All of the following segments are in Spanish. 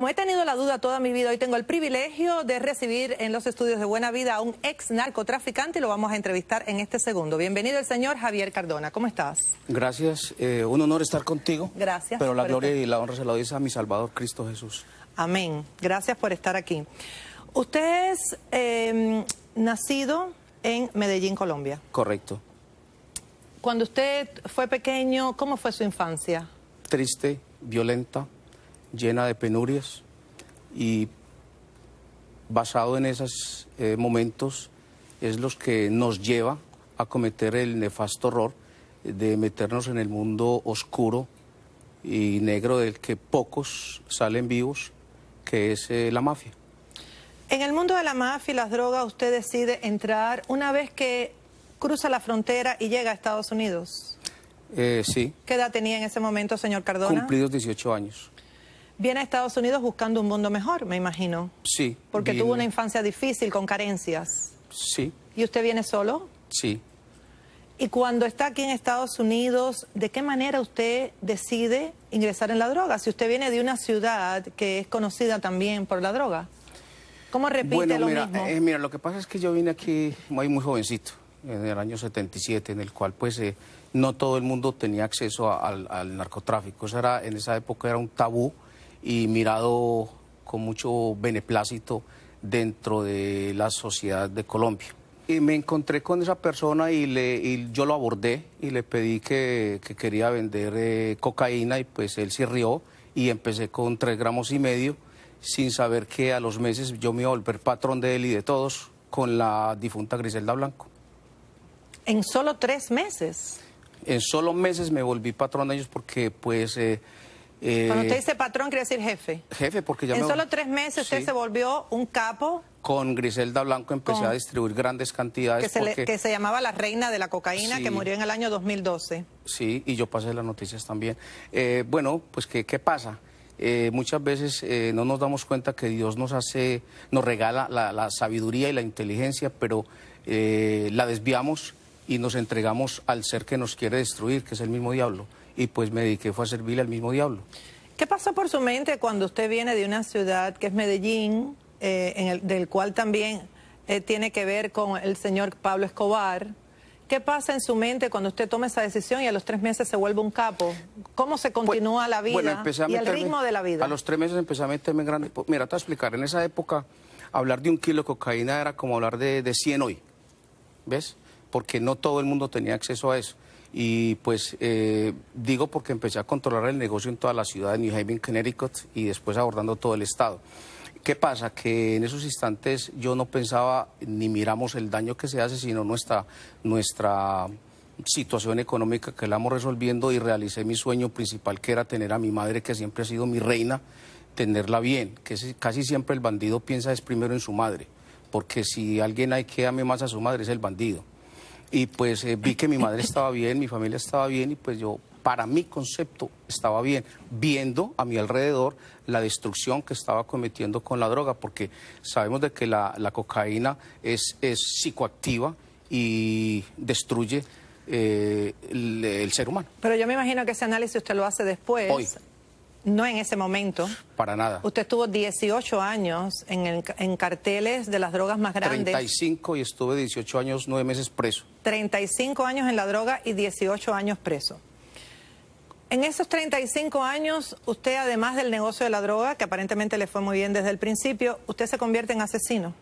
Como he tenido la duda toda mi vida, hoy tengo el privilegio de recibir en los estudios de Buena Vida a un ex narcotraficante y lo vamos a entrevistar en este segundo. Bienvenido el señor Javier Cardona, ¿cómo estás? Gracias, eh, un honor estar contigo. Gracias. Pero la gloria y la honra se la dice a mi Salvador Cristo Jesús. Amén, gracias por estar aquí. Usted es em, nacido en Medellín, Colombia. Correcto. Cuando usted fue pequeño, ¿cómo fue su infancia? Triste, violenta llena de penurias y basado en esos eh, momentos es los que nos lleva a cometer el nefasto horror de meternos en el mundo oscuro y negro del que pocos salen vivos, que es eh, la mafia. En el mundo de la mafia y las drogas usted decide entrar una vez que cruza la frontera y llega a Estados Unidos. Eh, sí. ¿Qué edad tenía en ese momento, señor Cardona? Cumplidos 18 años. Viene a Estados Unidos buscando un mundo mejor, me imagino. Sí. Porque tuvo una infancia difícil, con carencias. Sí. ¿Y usted viene solo? Sí. Y cuando está aquí en Estados Unidos, ¿de qué manera usted decide ingresar en la droga? Si usted viene de una ciudad que es conocida también por la droga. ¿Cómo repite lo mismo? Eh, mira, lo que pasa es que yo vine aquí muy, muy jovencito, en el año 77, en el cual pues eh, no todo el mundo tenía acceso al, narcotráfico. Eso era, en esa época era un tabú y mirado con mucho beneplácito dentro de la sociedad de Colombia. Y me encontré con esa persona y, le, yo lo abordé y le pedí que, quería vender eh, cocaína y pues él se rió y empecé con tres gramos y medio sin saber que a los meses yo me iba a volver patrón de él y de todos con la difunta Griselda Blanco. ¿En solo tres meses? En solo meses me volví patrón de ellos porque pues... Eh, cuando usted eh, dice patrón, quiere decir jefe. Jefe, porque ya En solo tres meses usted se volvió un capo. Con Griselda Blanco empecé a distribuir grandes cantidades. Que se, llamaba la reina de la cocaína, que murió en el año 2012. Sí, y yo pasé las noticias también. Eh, bueno, pues, ¿qué, pasa? Eh, muchas veces no nos damos cuenta que Dios nos hace, nos regala la, sabiduría y la inteligencia, pero la desviamos y nos entregamos al ser que nos quiere destruir, que es el mismo diablo y pues me dediqué fue a servirle al mismo diablo. ¿Qué pasa por su mente cuando usted viene de una ciudad que es Medellín, eh, en el, del cual también eh, tiene que ver con el señor Pablo Escobar? ¿Qué pasa en su mente cuando usted toma esa decisión y a los tres meses se vuelve un capo? ¿Cómo se pues, continúa la vida y el ritmo de la vida? A los tres meses empecé a meterme en gran... Pues, mira, te voy a explicar, en esa época hablar de un kilo de cocaína era como hablar de, de 100 hoy, ¿ves? Porque no todo el mundo tenía acceso a eso. Y pues eh, digo porque empecé a controlar el negocio en toda la ciudad de New Haven, Connecticut y después abordando todo el estado. ¿Qué pasa? Que en esos instantes yo no pensaba ni miramos el daño que se hace, sino nuestra, nuestra situación económica que la vamos resolviendo y realicé mi sueño principal que era tener a mi madre que siempre ha sido mi reina, tenerla bien, que casi siempre el bandido piensa es primero en su madre, porque si alguien hay que ame más a su madre es el bandido y pues eh, vi que mi madre estaba bien, mi familia estaba bien y pues yo para mi concepto estaba bien, viendo a mi alrededor la destrucción que estaba cometiendo con la droga, porque sabemos de que la, cocaína es, es, psicoactiva y destruye eh, el, ser humano. Pero yo me imagino que ese análisis usted lo hace después. No en ese momento. Para nada. Usted estuvo 18 años en, en carteles de las drogas más grandes. 35 y estuve 18 años, 9 meses preso. 35 años en la droga y 18 años preso. En esos 35 años, usted, además del negocio de la droga, que aparentemente le fue muy bien desde el principio, ¿usted se convierte en asesino?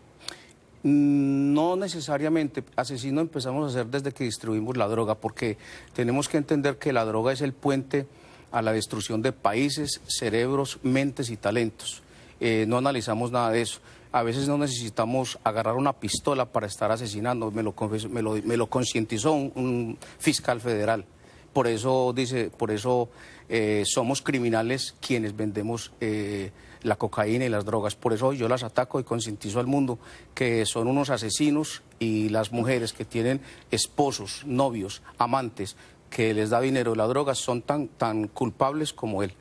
Mm, no necesariamente. Asesino empezamos a ser desde que distribuimos la droga, porque tenemos que entender que la droga es el puente a la destrucción de países, cerebros, mentes y talentos. Eh, no analizamos nada de eso. A veces no necesitamos agarrar una pistola para estar asesinando, me lo, me lo, concientizó un, fiscal federal. Por eso dice, por eso eh, somos criminales quienes vendemos eh, la cocaína y las drogas. Por eso yo las ataco y concientizo al mundo que son unos asesinos y las mujeres que tienen esposos, novios, amantes, que les da dinero la droga son tan, tan culpables como él.